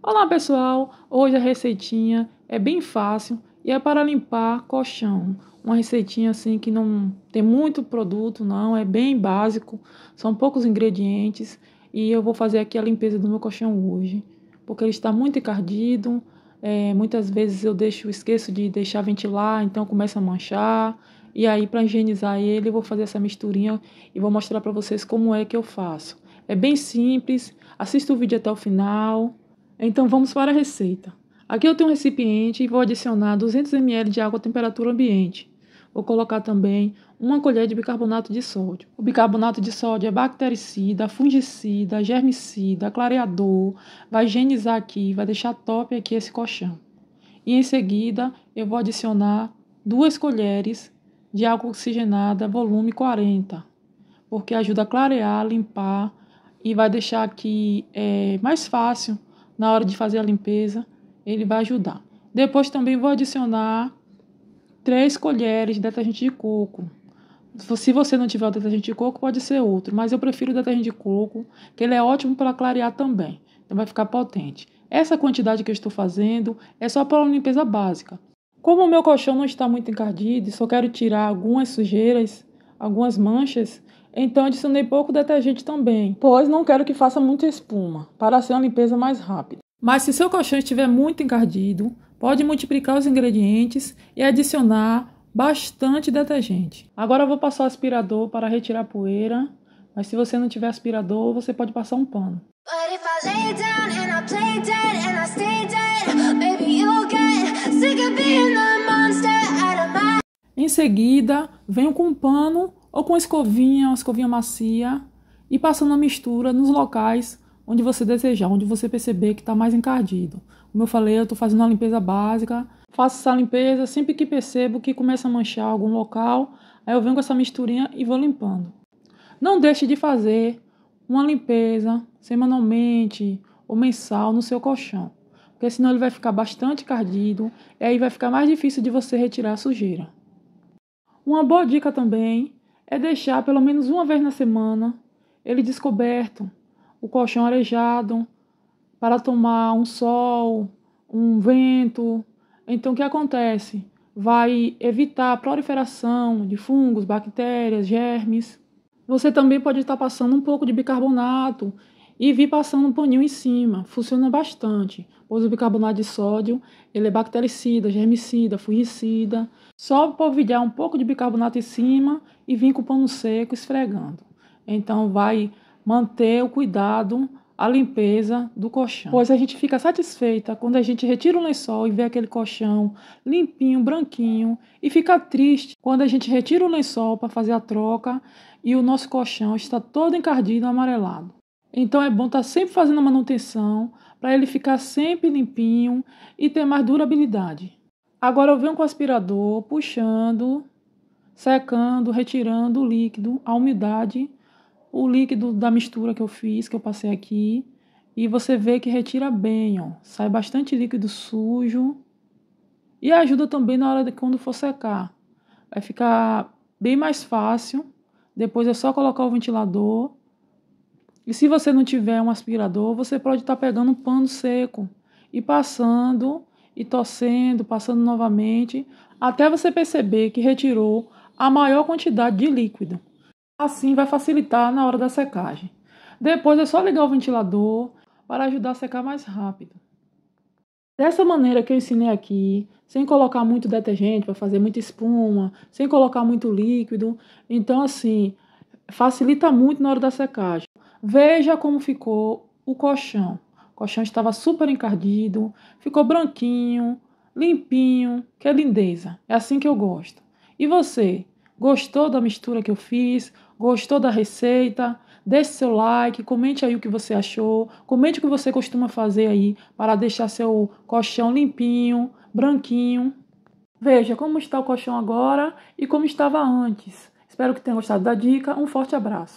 Olá pessoal, hoje a receitinha é bem fácil e é para limpar colchão. Uma receitinha assim que não tem muito produto, não, é bem básico, são poucos ingredientes e eu vou fazer aqui a limpeza do meu colchão hoje, porque ele está muito encardido. É, muitas vezes eu deixo, esqueço de deixar ventilar, então começa a manchar. E aí, para higienizar ele, eu vou fazer essa misturinha e vou mostrar para vocês como é que eu faço. É bem simples, assista o vídeo até o final então vamos para a receita. Aqui eu tenho um recipiente e vou adicionar 200 ml de água à temperatura ambiente. Vou colocar também uma colher de bicarbonato de sódio. O bicarbonato de sódio é bactericida, fungicida, germicida, clareador. Vai higienizar aqui, vai deixar top aqui esse colchão. E em seguida, eu vou adicionar duas colheres de água oxigenada, volume 40, porque ajuda a clarear, limpar e vai deixar aqui é, mais fácil na hora de fazer a limpeza, ele vai ajudar. Depois também vou adicionar três colheres de detergente de coco. Se você não tiver o detergente de coco, pode ser outro, mas eu prefiro o detergente de coco, que ele é ótimo para clarear também, então vai ficar potente. Essa quantidade que eu estou fazendo é só para uma limpeza básica. Como o meu colchão não está muito encardido e só quero tirar algumas sujeiras, algumas manchas, então adicionei pouco detergente também, pois não quero que faça muita espuma, para ser uma limpeza mais rápida. Mas se seu colchão estiver muito encardido, pode multiplicar os ingredientes e adicionar bastante detergente. Agora vou passar o aspirador para retirar poeira, mas se você não tiver aspirador, você pode passar um pano. Em seguida, venho com um pano ou com escovinha, uma escovinha macia, e passando a mistura nos locais onde você desejar, onde você perceber que está mais encardido. Como eu falei, eu estou fazendo uma limpeza básica, faço essa limpeza sempre que percebo que começa a manchar algum local, aí eu venho com essa misturinha e vou limpando. Não deixe de fazer uma limpeza semanalmente ou mensal no seu colchão, porque senão ele vai ficar bastante cardido e aí vai ficar mais difícil de você retirar a sujeira. Uma boa dica também é deixar pelo menos uma vez na semana ele descoberto, o colchão arejado, para tomar um sol, um vento. Então, o que acontece? Vai evitar a proliferação de fungos, bactérias, germes. Você também pode estar passando um pouco de bicarbonato e vi passando um paninho em cima. Funciona bastante, pois o bicarbonato de sódio ele é bactericida, germicida, fungicida. Só polvilhar um pouco de bicarbonato em cima e vir com o pano seco esfregando. Então vai manter o cuidado, a limpeza do colchão. Pois a gente fica satisfeita quando a gente retira o lençol e vê aquele colchão limpinho, branquinho, e fica triste quando a gente retira o lençol para fazer a troca e o nosso colchão está todo encardido, amarelado. Então é bom estar tá sempre fazendo a manutenção para ele ficar sempre limpinho e ter mais durabilidade. Agora eu venho com o aspirador puxando, secando, retirando o líquido, a umidade, o líquido da mistura que eu fiz, que eu passei aqui. E você vê que retira bem, ó. Sai bastante líquido sujo. E ajuda também na hora de quando for secar. Vai ficar bem mais fácil. Depois é só colocar o ventilador e se você não tiver um aspirador, você pode estar tá pegando um pano seco e passando e tossendo, passando novamente, até você perceber que retirou a maior quantidade de líquido. Assim vai facilitar na hora da secagem. Depois é só ligar o ventilador para ajudar a secar mais rápido. Dessa maneira que eu ensinei aqui, sem colocar muito detergente para fazer muita espuma, sem colocar muito líquido, então assim, facilita muito na hora da secagem. Veja como ficou o colchão. O colchão estava super encardido, ficou branquinho, limpinho, que é lindeza. É assim que eu gosto. E você, gostou da mistura que eu fiz? Gostou da receita? Deixe seu like, comente aí o que você achou, comente o que você costuma fazer aí para deixar seu colchão limpinho, branquinho. Veja como está o colchão agora e como estava antes. Espero que tenha gostado da dica. Um forte abraço.